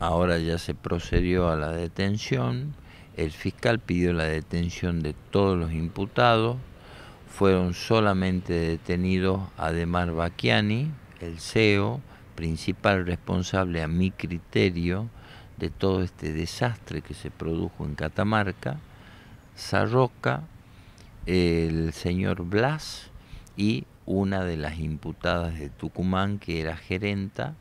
Ahora ya se procedió a la detención. El fiscal pidió la detención de todos los imputados. Fueron solamente detenidos Ademar Bacchiani, el CEO, principal responsable a mi criterio de todo este desastre que se produjo en Catamarca, Sarroca, el señor Blas y una de las imputadas de Tucumán que era gerenta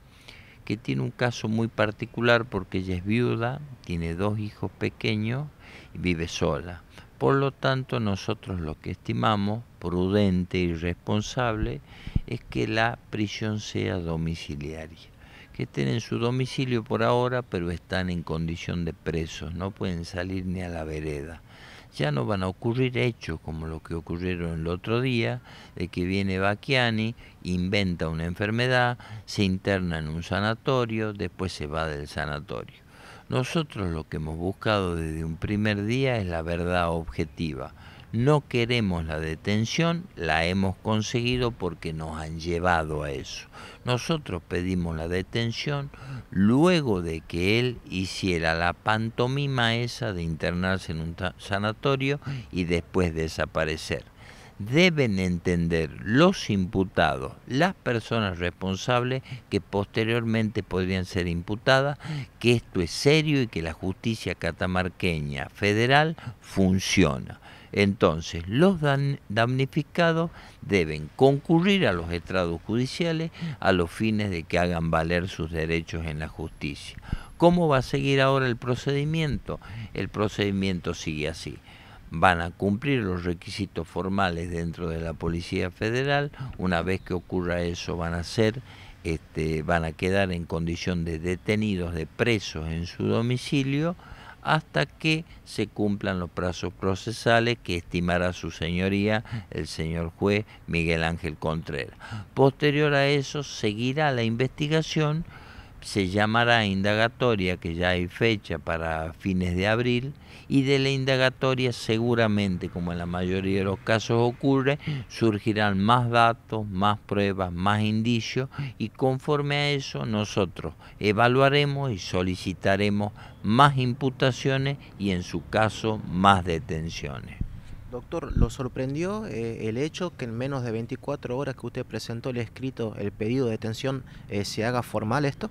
que tiene un caso muy particular porque ella es viuda, tiene dos hijos pequeños y vive sola. Por lo tanto, nosotros lo que estimamos, prudente y responsable, es que la prisión sea domiciliaria. Que estén en su domicilio por ahora, pero están en condición de presos, no pueden salir ni a la vereda ya no van a ocurrir hechos como lo que ocurrieron el otro día, de que viene Bacchiani, inventa una enfermedad, se interna en un sanatorio, después se va del sanatorio. Nosotros lo que hemos buscado desde un primer día es la verdad objetiva no queremos la detención, la hemos conseguido porque nos han llevado a eso. Nosotros pedimos la detención luego de que él hiciera la pantomima esa de internarse en un sanatorio y después desaparecer. Deben entender los imputados, las personas responsables que posteriormente podrían ser imputadas, que esto es serio y que la justicia catamarqueña federal funciona. Entonces, los damnificados deben concurrir a los estrados judiciales a los fines de que hagan valer sus derechos en la justicia. ¿Cómo va a seguir ahora el procedimiento? El procedimiento sigue así van a cumplir los requisitos formales dentro de la Policía Federal. Una vez que ocurra eso, van a ser, este, van a quedar en condición de detenidos, de presos en su domicilio hasta que se cumplan los plazos procesales que estimará su señoría el señor juez Miguel Ángel Contreras. Posterior a eso seguirá la investigación se llamará indagatoria, que ya hay fecha para fines de abril, y de la indagatoria seguramente, como en la mayoría de los casos ocurre, surgirán más datos, más pruebas, más indicios, y conforme a eso nosotros evaluaremos y solicitaremos más imputaciones y en su caso más detenciones. Doctor, ¿lo sorprendió eh, el hecho que en menos de 24 horas que usted presentó el escrito, el pedido de detención, eh, se haga formal esto?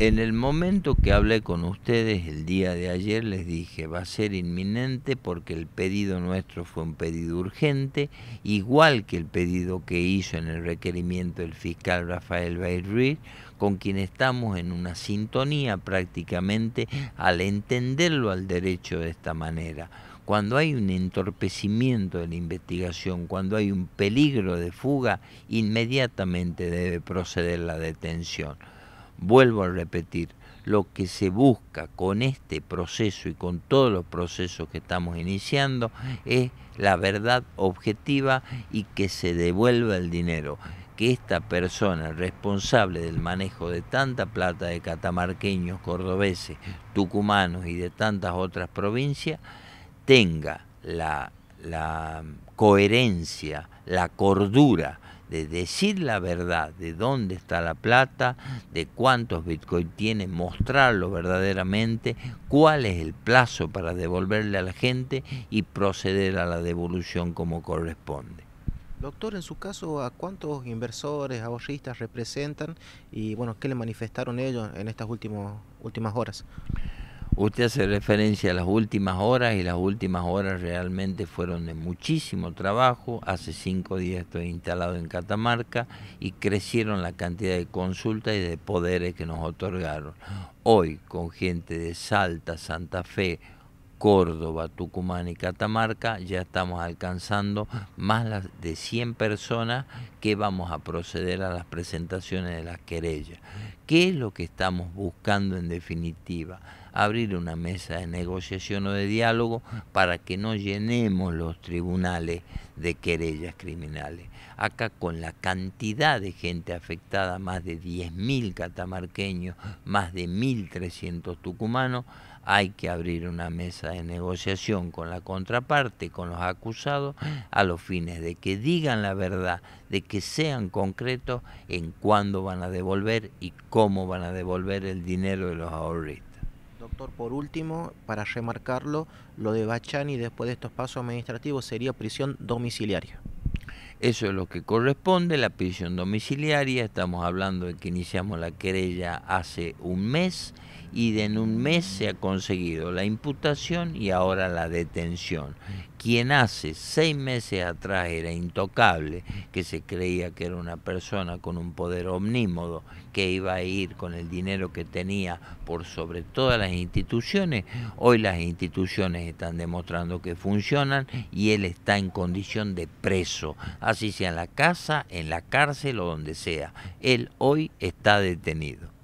En el momento que hablé con ustedes el día de ayer les dije va a ser inminente porque el pedido nuestro fue un pedido urgente, igual que el pedido que hizo en el requerimiento el fiscal Rafael Bayruiz, con quien estamos en una sintonía prácticamente al entenderlo al derecho de esta manera cuando hay un entorpecimiento de la investigación, cuando hay un peligro de fuga, inmediatamente debe proceder la detención. Vuelvo a repetir, lo que se busca con este proceso y con todos los procesos que estamos iniciando es la verdad objetiva y que se devuelva el dinero. Que esta persona responsable del manejo de tanta plata de catamarqueños, cordobeses, tucumanos y de tantas otras provincias tenga la, coherencia, la cordura de decir la verdad, de dónde está la plata, de cuántos bitcoin tiene, mostrarlo verdaderamente, cuál es el plazo para devolverle a la gente y proceder a la devolución como corresponde. Doctor, en su caso, ¿a cuántos inversores, ahorristas representan y bueno, qué le manifestaron ellos en estas últimos, últimas horas? Usted hace referencia a las últimas horas y las últimas horas realmente fueron de muchísimo trabajo. Hace cinco días estoy instalado en Catamarca y crecieron la cantidad de consultas y de poderes que nos otorgaron. Hoy con gente de Salta, Santa Fe, Córdoba, Tucumán y Catamarca ya estamos alcanzando más de 100 personas que vamos a proceder a las presentaciones de las querellas. ¿Qué es lo que estamos buscando en definitiva? abrir una mesa de negociación o de diálogo para que no llenemos los tribunales de querellas criminales. Acá con la cantidad de gente afectada, más de 10.000 catamarqueños, más de 1.300 tucumanos, hay que abrir una mesa de negociación con la contraparte, con los acusados, a los fines de que digan la verdad, de que sean concretos en cuándo van a devolver y cómo van a devolver el dinero de los ahorritos. Doctor, por último, para remarcarlo, lo de Bachani después de estos pasos administrativos sería prisión domiciliaria. Eso es lo que corresponde, la prisión domiciliaria, estamos hablando de que iniciamos la querella hace un mes y en un mes se ha conseguido la imputación y ahora la detención quien hace seis meses atrás era intocable, que se creía que era una persona con un poder omnímodo, que iba a ir con el dinero que tenía por sobre todas las instituciones, hoy las instituciones están demostrando que funcionan y él está en condición de preso, así sea en la casa, en la cárcel o donde sea. Él hoy está detenido.